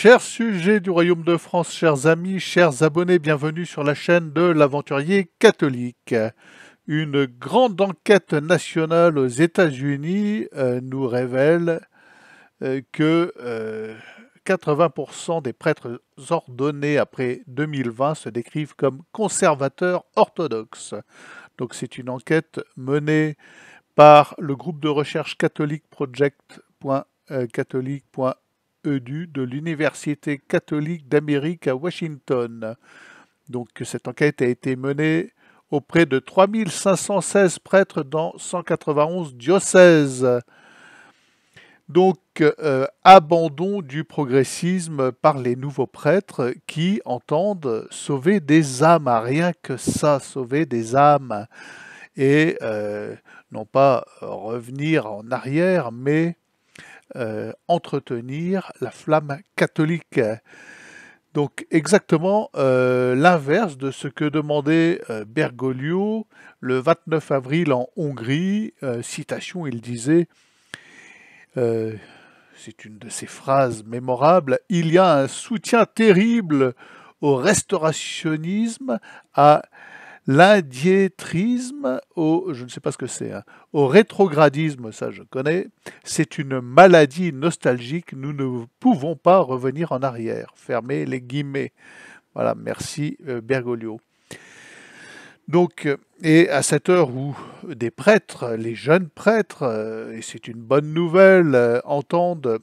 Chers sujets du Royaume de France, chers amis, chers abonnés, bienvenue sur la chaîne de l'aventurier catholique. Une grande enquête nationale aux États-Unis euh, nous révèle euh, que 80% euh, des prêtres ordonnés après 2020 se décrivent comme conservateurs orthodoxes. Donc c'est une enquête menée par le groupe de recherche catholique EDU de l'Université catholique d'Amérique à Washington. Donc cette enquête a été menée auprès de 3516 prêtres dans 191 diocèses. Donc euh, abandon du progressisme par les nouveaux prêtres qui entendent sauver des âmes, rien que ça, sauver des âmes, et euh, non pas revenir en arrière, mais euh, entretenir la flamme catholique. Donc exactement euh, l'inverse de ce que demandait euh, Bergoglio le 29 avril en Hongrie. citation, il disait, c'est une de ses phrases mémorables, il y a un soutien terrible au restaurationnisme, à l'indiétrisme au, je ne sais pas ce que c'est, hein, au rétrogradisme, ça je connais, c'est une maladie nostalgique, nous ne pouvons pas revenir en arrière. Fermez les guillemets. Voilà, merci euh, Bergoglio. Donc, euh, et à cette heure où des prêtres, les jeunes prêtres, euh, et c'est une bonne nouvelle, entendent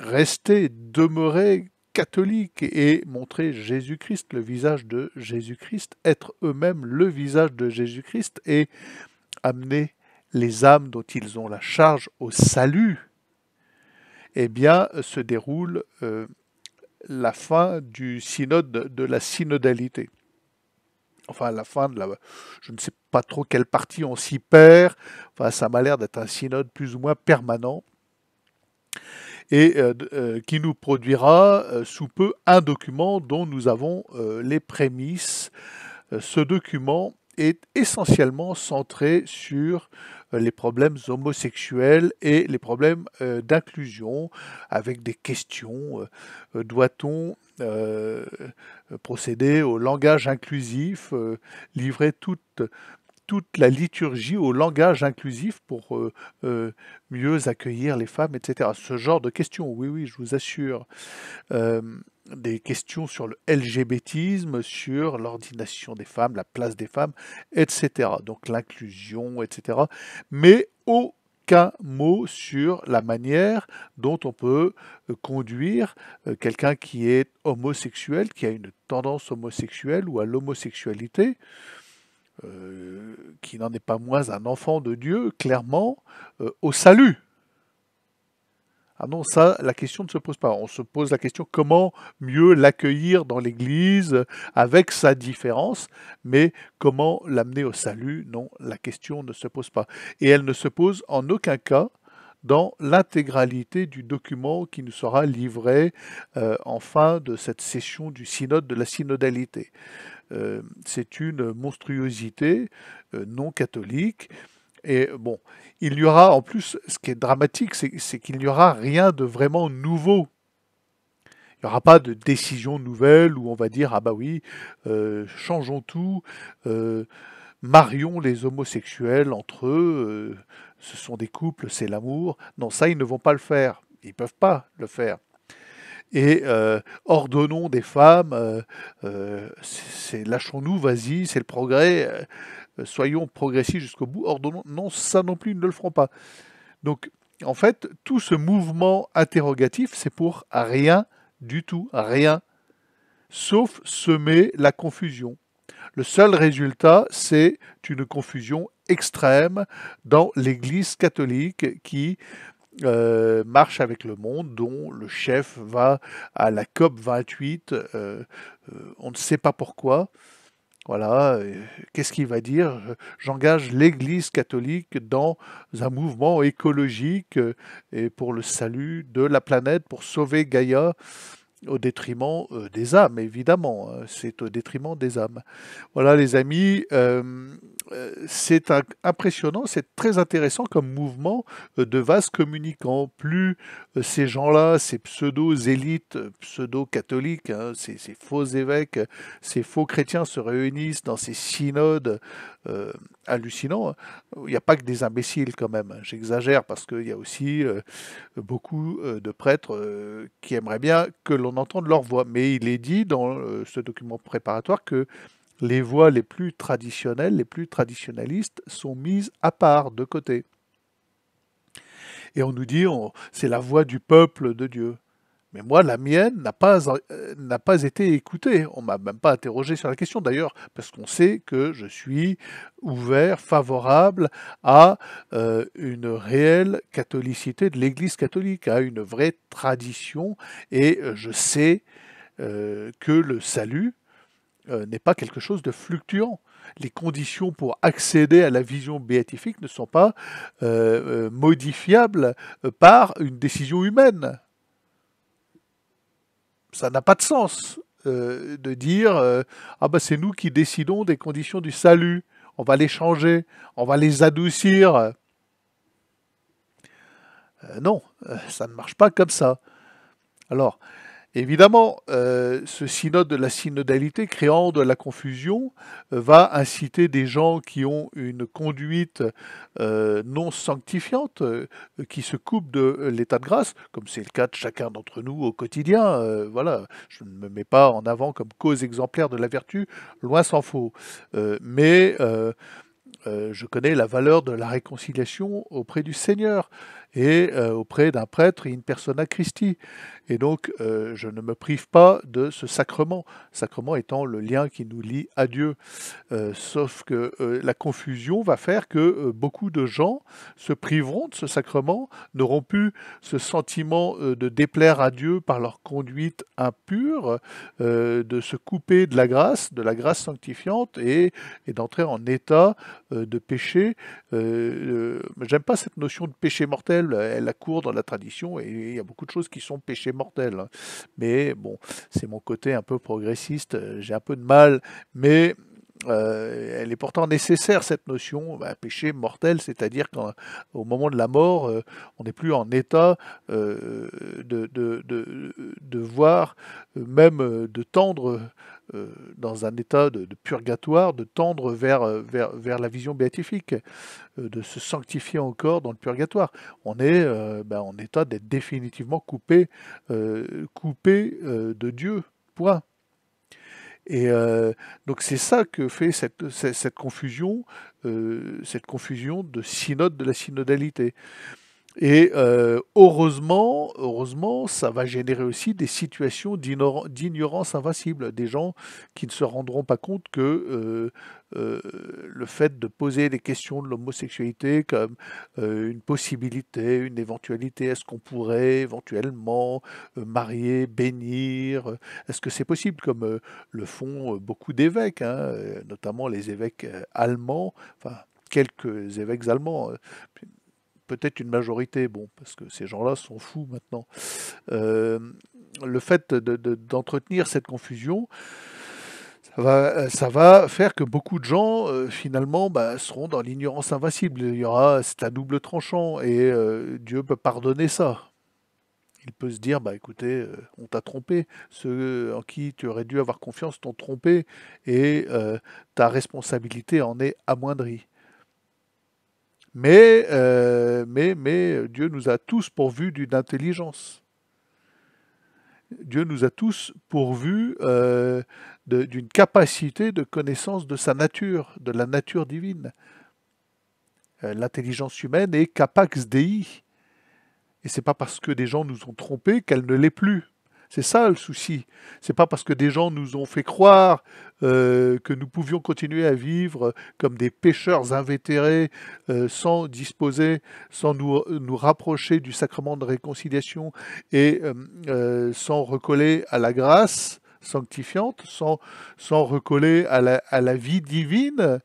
rester, demeurer catholique et montrer Jésus-Christ, le visage de Jésus-Christ, être eux-mêmes le visage de Jésus-Christ et amener les âmes dont ils ont la charge au salut, eh bien, se déroule euh, la fin du synode de la synodalité. Enfin, la fin de la. Je ne sais pas trop quelle partie on s'y perd. Enfin, ça m'a l'air d'être un synode plus ou moins permanent et euh, euh, qui nous produira euh, sous peu un document dont nous avons les prémices. ce document est essentiellement centré sur les problèmes homosexuels et les problèmes d'inclusion, avec des questions. Doit-on procéder au langage inclusif, livrer toutes toute la liturgie au langage inclusif pour euh, euh, mieux accueillir les femmes, etc. Ce genre de questions, oui, oui, je vous assure. Euh, des questions sur le LGBTisme, sur l'ordination des femmes, la place des femmes, etc. Donc l'inclusion, etc. Mais aucun mot sur la manière dont on peut conduire quelqu'un qui est homosexuel, qui a une tendance homosexuelle ou à l'homosexualité. Euh, qui n'en est pas moins un enfant de Dieu, clairement, euh, au salut. Ah non, ça, la question ne se pose pas. On se pose la question comment mieux l'accueillir dans l'Église avec sa différence, mais comment l'amener au salut Non, la question ne se pose pas. Et elle ne se pose en aucun cas dans l'intégralité du document qui nous sera livré euh, en fin de cette session du synode de la synodalité. Euh, c'est une monstruosité euh, non catholique. Et bon, il y aura en plus, ce qui est dramatique, c'est qu'il n'y aura rien de vraiment nouveau il n'y aura pas de décision nouvelle où on va dire ah bah oui, euh, changeons tout, marions les homosexuels entre eux, ce sont des couples, c'est l'amour. Non, ça ils ne vont pas le faire, ils peuvent pas le faire et euh, ordonnons des femmes, euh, euh, c'est lâchons-nous, vas-y, c'est le progrès, soyons progressifs jusqu'au bout, ordonnons, non, ça non plus, ils ne le feront pas. Donc, en fait, tout ce mouvement interrogatif, c'est pour rien du tout, rien, sauf semer la confusion. Le seul résultat, c'est une confusion extrême dans l'Église catholique qui euh, marche avec le monde, dont le chef va à la COP 28, euh, euh, on ne sait pas pourquoi. Voilà, qu'est-ce qu'il va dire J'engage l'Église catholique dans un mouvement écologique et pour le salut de la planète, pour sauver Gaïa au détriment euh, des âmes, évidemment. Hein, c'est au détriment des âmes. Voilà, les amis, euh, euh, c'est impressionnant, c'est très intéressant comme mouvement de vases communicants. Plus ces gens-là, ces pseudo-élites, pseudo-catholiques, hein, ces, faux évêques, ces faux chrétiens se réunissent dans ces synodes euh, hallucinant. Il n'y a pas que des imbéciles quand même. Hein. J'exagère parce qu'il y a aussi euh, beaucoup euh, de prêtres qui aimeraient bien que l'on entende leur voix. Mais il est dit dans ce document préparatoire que les voix les plus traditionnelles, les plus traditionnalistes, sont mises à part, de côté. Et on nous dit, c'est la voix du peuple de Dieu. Mais moi, la mienne n'a pas, euh, n'a pas été écoutée. On ne m'a même pas interrogé sur la question d'ailleurs, parce qu'on sait que je suis ouvert, favorable à euh, une réelle catholicité de l'Église catholique, à une vraie tradition, et euh, je sais que le salut n'est pas quelque chose de fluctuant. Les conditions pour accéder à la vision béatifique ne sont pas modifiables par une décision humaine ça n'a pas de sens euh, de dire euh, ah ben c'est nous qui décidons des conditions du salut, on va les changer, on va les adoucir. Euh, non, ça ne marche pas comme ça. Alors, Évidemment, euh, ce synode de la synodalité, créant de la confusion, euh, va inciter des gens qui ont une conduite euh, non sanctifiante, qui se coupent de l'état de grâce, comme c'est le cas de chacun d'entre nous au quotidien. voilà, je ne me mets pas en avant comme cause exemplaire de la vertu, loin s'en faut. mais je connais la valeur de la réconciliation auprès du Seigneur et auprès d'un prêtre et une persona Christi. Et donc, euh, je ne me prive pas de ce sacrement, sacrement étant le lien qui nous lie à Dieu. Euh, sauf que euh, la confusion va faire que beaucoup de gens se priveront de ce sacrement, n'auront plus ce sentiment de déplaire à Dieu par leur conduite impure, de se couper de la grâce, de la grâce sanctifiante, et, d'entrer en état de péché. J'aime pas cette notion de péché mortel, elle a cours dans la tradition, et il y a beaucoup de choses qui sont péchés mortel. Hein. Mais bon, c'est mon côté un peu progressiste, euh, j'ai un peu de mal, mais euh, elle est pourtant nécessaire cette notion, un péché mortel, c'est-à-dire qu'au moment de la mort, euh, on n'est plus en état de, de, de, voir, même de tendre euh, dans un état de, purgatoire, de tendre vers, euh, vers, vers la vision béatifique, euh, de se sanctifier encore dans le purgatoire. On est ben, en état d'être définitivement coupé, coupé de Dieu. Point. Et donc c'est ça que fait cette, cette confusion, cette confusion de synode de la synodalité. Et euh, heureusement, heureusement, ça va générer aussi des situations d'ignorance invincible, des gens qui ne se rendront pas compte que euh, euh, le fait de poser des questions de l'homosexualité comme une possibilité, une éventualité, est-ce qu'on pourrait éventuellement marier, bénir, est-ce que c'est possible, comme le font beaucoup d'évêques, hein, notamment les évêques allemands, enfin quelques évêques allemands peut-être une majorité, bon, parce que ces gens-là sont fous maintenant, euh, le fait d'entretenir cette confusion, ça va, faire que beaucoup de gens, euh, finalement, bah, seront dans l'ignorance invincible. Il y aura, c'est un double tranchant, et euh, Dieu peut pardonner ça. Il peut se dire, bah écoutez, on t'a trompé, ceux en qui tu aurais dû avoir confiance t'ont trompé, et ta responsabilité en est amoindrie. Euh, mais, mais, mais euh, Dieu nous a tous pourvus d'une intelligence. Dieu nous a tous pourvus euh, d'une capacité de connaissance de sa nature, de la nature divine. L'intelligence humaine est capax dei. Et c'est pas parce que des gens nous ont trompés qu'elle ne l'est plus. C'est ça le souci. n'est pas parce que des gens nous ont fait croire euh, que nous pouvions continuer à vivre comme des pêcheurs invétérés euh, sans disposer, sans nous, rapprocher du sacrement de réconciliation et euh, sans recoller à la grâce sanctifiante, sans, recoller à la vie divine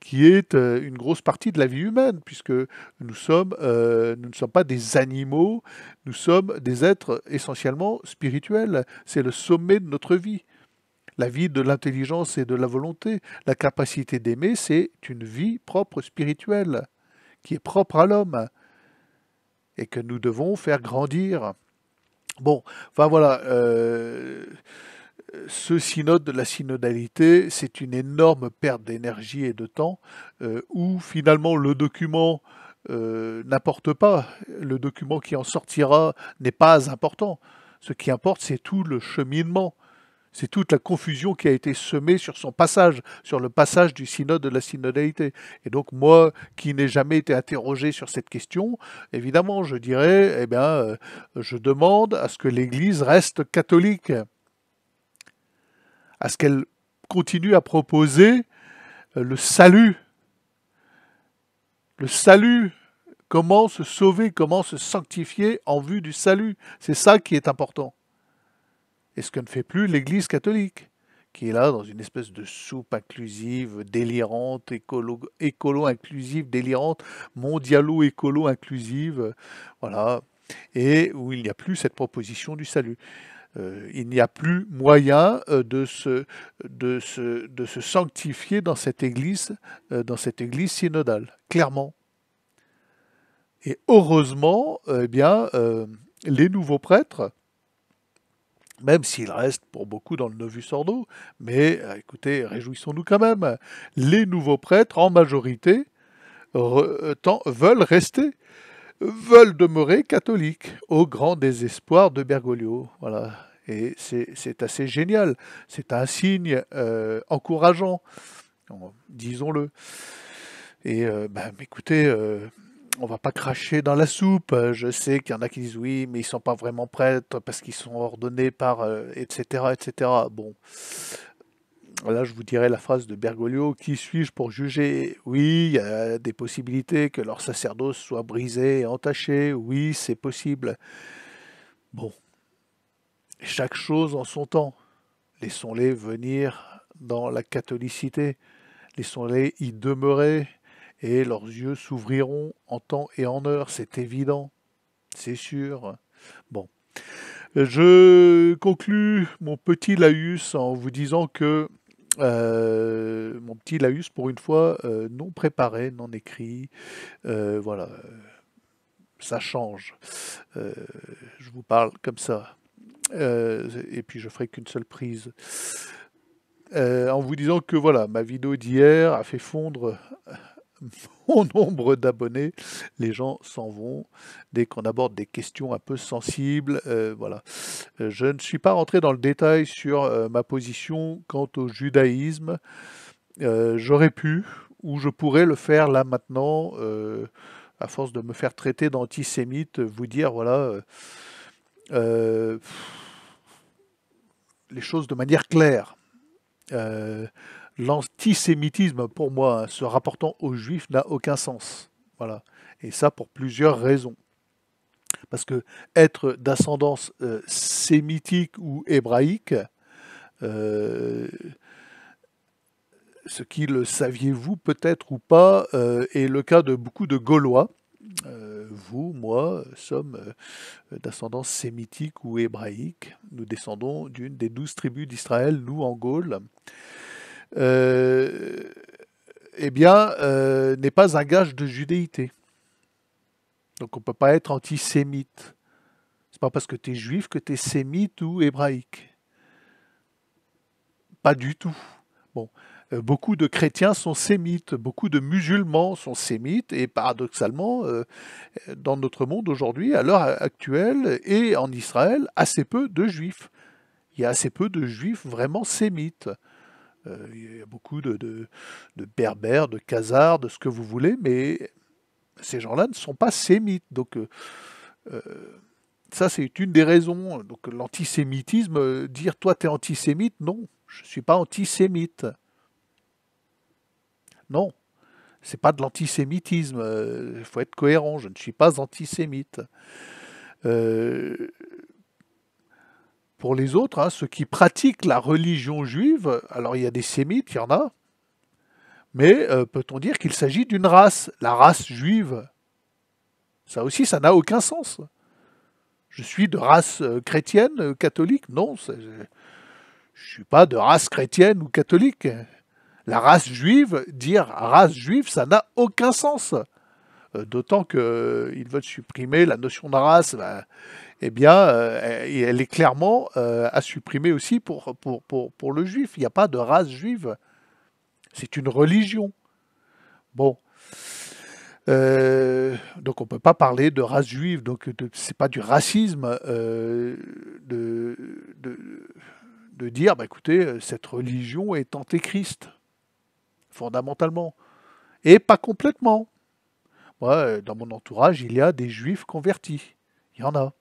qui est euh, une grosse partie de la vie humaine, puisque nous, sommes, euh, nous ne sommes pas des animaux, nous sommes des êtres essentiellement spirituels. C'est le sommet de notre vie. La vie de l'intelligence et de la volonté, la capacité d'aimer, c'est une vie propre spirituelle, qui est propre à l'homme, et que nous devons faire grandir. Bon, enfin voilà. Euh, ce synode de la synodalité, c'est une énorme perte d'énergie et de temps euh, où finalement le document n'importe euh, n'apporte pas, le document qui en sortira n'est pas important. Ce qui importe, c'est tout le cheminement, c'est toute la confusion qui a été semée sur son passage, sur le passage du synode de la synodalité. Et donc moi, qui n'ai jamais été interrogé sur cette question, évidemment, je dirais, eh bien, euh, je demande à ce que l'Église reste catholique à ce qu'elle continue à proposer euh, le salut. Le salut, comment se sauver, comment se sanctifier en vue du salut. C'est ça qui est important. Et ce que ne fait plus l'Église catholique, qui est là dans une espèce de soupe inclusive, délirante, écolo-inclusive, délirante, mondialo-écolo-inclusive, voilà, et où il n'y a plus cette proposition du salut. Euh, il n'y a plus moyen euh, de se, de, de se sanctifier dans cette église, euh, dans cette église synodale, clairement. Et heureusement, eh bien, les nouveaux prêtres, même s'ils restent pour beaucoup dans le Novus Ordo, mais écoutez, réjouissons-nous quand même, les nouveaux prêtres, en majorité, veulent rester veulent demeurer catholiques, au grand désespoir de Bergoglio. Voilà. Et c'est assez génial. C'est un signe euh, encourageant, disons-le. Et euh, ben, écoutez, on euh, on va pas cracher dans la soupe. Je sais qu'il y en a qui disent oui, mais ils sont pas vraiment prêtres parce qu'ils sont ordonnés par etc etc. Bon, là, je vous dirai la phrase de Bergoglio Qui suis-je pour juger Oui, il y a des possibilités que leur sacerdoce soit brisé et entaché. Oui, c'est possible. Bon, chaque chose en son temps. Laissons-les venir dans la catholicité. Laissons-les y demeurer et leurs yeux s'ouvriront en temps et en heure. C'est évident. C'est sûr. Bon. Je conclus mon petit laïus en vous disant que euh, mon petit Laus, pour une fois, euh, non préparé, non écrit. Euh, voilà, ça change. je vous parle comme ça. et puis je ferai qu'une seule prise. en vous disant que voilà, ma vidéo d'hier a fait fondre mon nombre d'abonnés, les gens s'en vont dès qu'on aborde des questions un peu sensibles. Euh, voilà. Euh, je ne suis pas rentré dans le détail sur euh, ma position quant au judaïsme. J'aurais pu, ou je pourrais le faire là maintenant, à force de me faire traiter d'antisémite, vous dire, voilà, les choses de manière claire l'antisémitisme, pour moi, se rapportant aux juifs, n'a aucun sens. Voilà. Et ça pour plusieurs raisons. Parce que être d'ascendance euh, sémitique ou hébraïque, euh, ce qui le saviez-vous peut-être ou pas, euh, est le cas de beaucoup de Gaulois. vous, moi, sommes d'ascendance sémitique ou hébraïque. Nous descendons d'une des douze tribus d'Israël, nous en Gaule. Euh, eh bien, euh, n'est pas un gage de judéité. Donc on ne peut pas être antisémite. C'est pas parce que tu es juif que tu es sémite ou hébraïque. Pas du tout. Bon, euh, beaucoup de chrétiens sont sémites, beaucoup de musulmans sont sémites, et paradoxalement, dans notre monde aujourd'hui, à l'heure actuelle, et en Israël, assez peu de juifs. Il y a assez peu de juifs vraiment sémites. Euh, il y a beaucoup de, berbères, de casards de ce que vous voulez, mais ces gens-là ne sont pas sémites. Donc, euh, euh, ça, c'est une des raisons. Donc, l'antisémitisme, dire toi, tu es antisémite, non, je ne suis pas antisémite. Non, ce n'est pas de l'antisémitisme. Il faut être cohérent, je ne suis pas antisémite pour les autres, hein, ceux qui pratiquent la religion juive, alors il y a des sémites, il y en a, mais euh, peut-on dire qu'il s'agit d'une race, la race juive Ça aussi, ça n'a aucun sens. Je suis de race euh, chrétienne, euh, catholique Non, je ne suis pas de race chrétienne ou catholique. La race juive, dire race juive, ça n'a aucun sens. D'autant qu'ils veulent supprimer la notion de race. Ben, eh bien, euh, elle est clairement euh, à supprimer aussi pour, pour, le juif. Il n'y a pas de race juive. C'est une religion. Bon. Euh, donc on ne peut pas parler de race juive, donc ce n'est pas du racisme de, de, dire, bah, écoutez, cette religion est antéchrist, fondamentalement, et pas complètement. Moi, dans mon entourage, il y a des juifs convertis, il y en a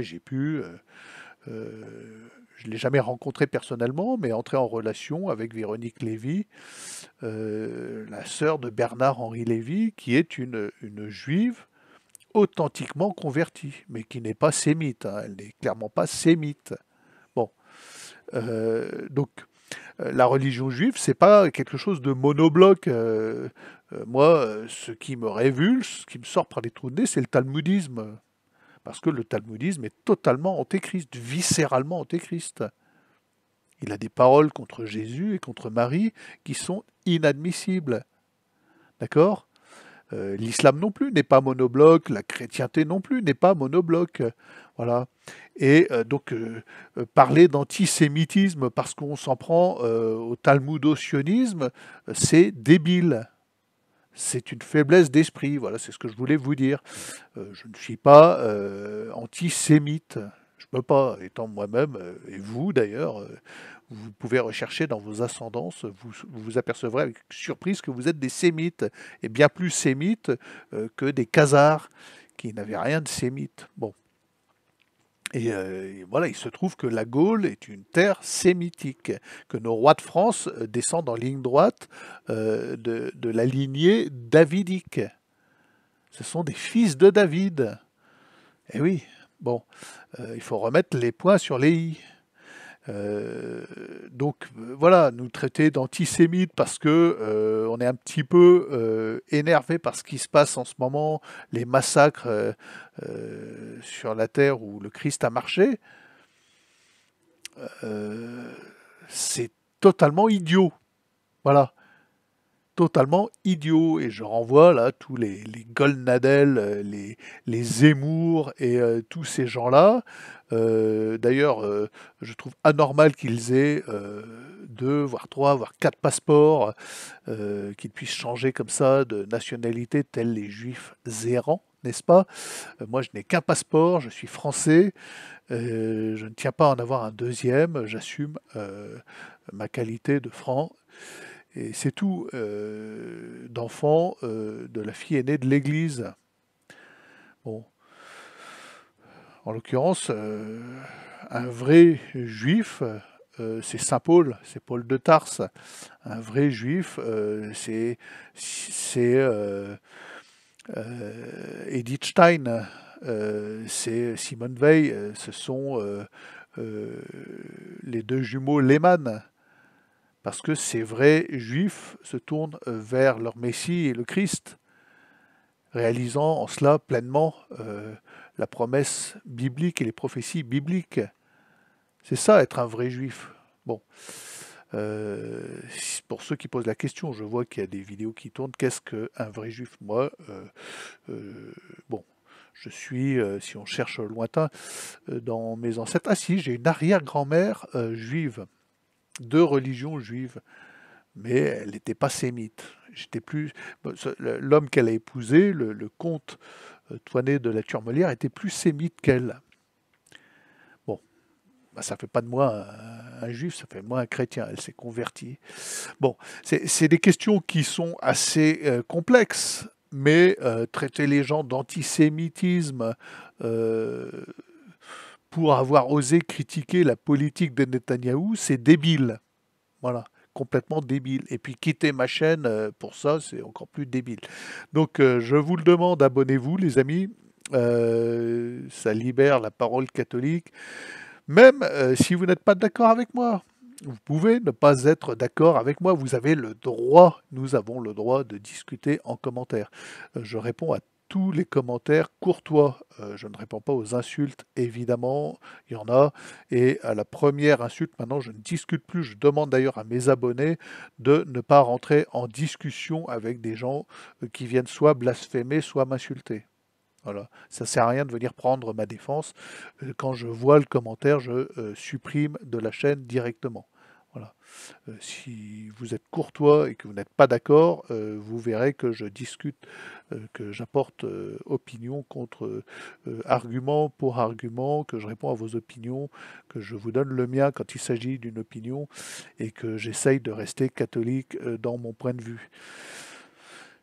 j'ai pu, euh, euh, je ne l'ai jamais rencontré personnellement, mais entrer en relation avec Véronique Lévy, euh, la sœur de Bernard-Henri Lévy, qui est une, juive authentiquement convertie, mais qui n'est pas sémite. Hein, elle n'est clairement pas sémite. Bon. donc, la religion juive, ce n'est pas quelque chose de monobloc. moi, ce qui me révulse, ce qui me sort par les trous de nez, c'est le talmudisme. Parce que le talmudisme est totalement antéchrist, viscéralement antéchrist. Il a des paroles contre Jésus et contre Marie qui sont inadmissibles. D'accord euh, L'islam non plus n'est pas monobloc, la chrétienté non plus n'est pas monobloc. Voilà. Et euh, donc, euh, parler d'antisémitisme parce qu'on s'en prend au talmudo-sionisme, c'est débile c'est une faiblesse d'esprit. Voilà, c'est ce que je voulais vous dire. Euh, je ne suis pas euh, antisémite. Je ne peux pas, étant moi-même, euh, et vous d'ailleurs, vous pouvez rechercher dans vos ascendances, vous, vous apercevrez avec surprise que vous êtes des sémites, et bien plus sémites que des khazars, qui n'avaient rien de sémites. Bon, euh, et, voilà, il se trouve que la Gaule est une terre sémitique, que nos rois de France euh, descendent en ligne droite euh, de, la lignée davidique. Ce sont des fils de David. Eh oui, bon, il faut remettre les points sur les i. Euh, donc euh, voilà, nous traiter d'antisémites parce que euh, on est un petit peu énervé par ce qui se passe en ce moment, les massacres sur la terre où le Christ a marché, c'est totalement idiot. Voilà totalement idiot. Et je renvoie là tous les, les euh, les, les Zemmour et euh, tous ces gens-là. Euh, d'ailleurs, je trouve anormal qu'ils aient deux, voire trois, voire quatre passeports, qu'ils puissent changer comme ça de nationalité, tels les juifs errants n'est-ce pas Moi, je n'ai qu'un passeport, je suis français, je ne tiens pas à en avoir un deuxième, j'assume ma qualité de franc. Et c'est tout euh, d'enfants d'enfant euh, de la fille aînée de l'Église. Bon. En l'occurrence, euh, un vrai juif, c'est Saint Paul, c'est Paul de Tarse. Un vrai juif, c'est Edith Stein, c'est Simone Veil, ce sont les deux jumeaux Lehmann parce que ces vrais juifs se tournent euh, vers leur Messie et le Christ, réalisant en cela pleinement euh, la promesse biblique et les prophéties bibliques. C'est ça être un vrai juif. Bon, euh, pour ceux qui posent la question, je vois qu'il y a des vidéos qui tournent. Qu'est-ce qu'un vrai juif Moi, bon, je suis, si on cherche lointain, dans mes ancêtres. Ah si, j'ai une arrière-grand-mère juive de religion juive, mais elle n'était pas sémite. J'étais plus l'homme qu'elle a épousé, le, comte euh, Toinet de la Turmelière, était plus sémite qu'elle. Bon, ça bah, ça fait pas de moi un, juif, ça fait de moi un chrétien. Elle s'est convertie. Bon, c'est des questions qui sont assez euh, complexes mais euh, traiter les gens d'antisémitisme, pour avoir osé critiquer la politique de Netanyahou, c'est débile. Voilà, complètement débile. Et puis quitter ma chaîne euh, pour ça, c'est encore plus débile. Donc euh, je vous le demande, abonnez-vous les amis. Euh, ça libère la parole catholique. Même si vous n'êtes pas d'accord avec moi, vous pouvez ne pas être d'accord avec moi. Vous avez le droit, nous avons le droit de discuter en commentaire. Je réponds à tous les commentaires courtois. Euh, je ne réponds pas aux insultes, évidemment, il y en a. Et à la première insulte, maintenant, je ne discute plus. Je demande d'ailleurs à mes abonnés de ne pas rentrer en discussion avec des gens euh, qui viennent soit blasphémer, soit m'insulter. Voilà, ça sert à rien de venir prendre ma défense. Euh, quand je vois le commentaire, je supprime de la chaîne directement. Voilà. Euh, si vous êtes courtois et que vous n'êtes pas d'accord, euh, vous verrez que je discute, euh, que j'apporte opinion contre argument pour argument, que je réponds à vos opinions, que je vous donne le mien quand il s'agit d'une opinion et que j'essaye de rester catholique dans mon point de vue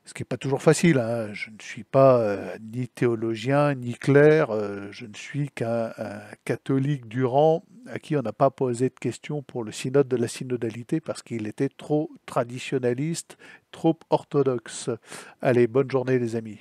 ce qui n'est pas toujours facile. Hein. Je ne suis pas ni théologien, ni clerc, je ne suis qu'un catholique durant à qui on n'a pas posé de questions pour le synode de la synodalité parce qu'il était trop traditionnaliste, trop orthodoxe. Allez, bonne journée les amis.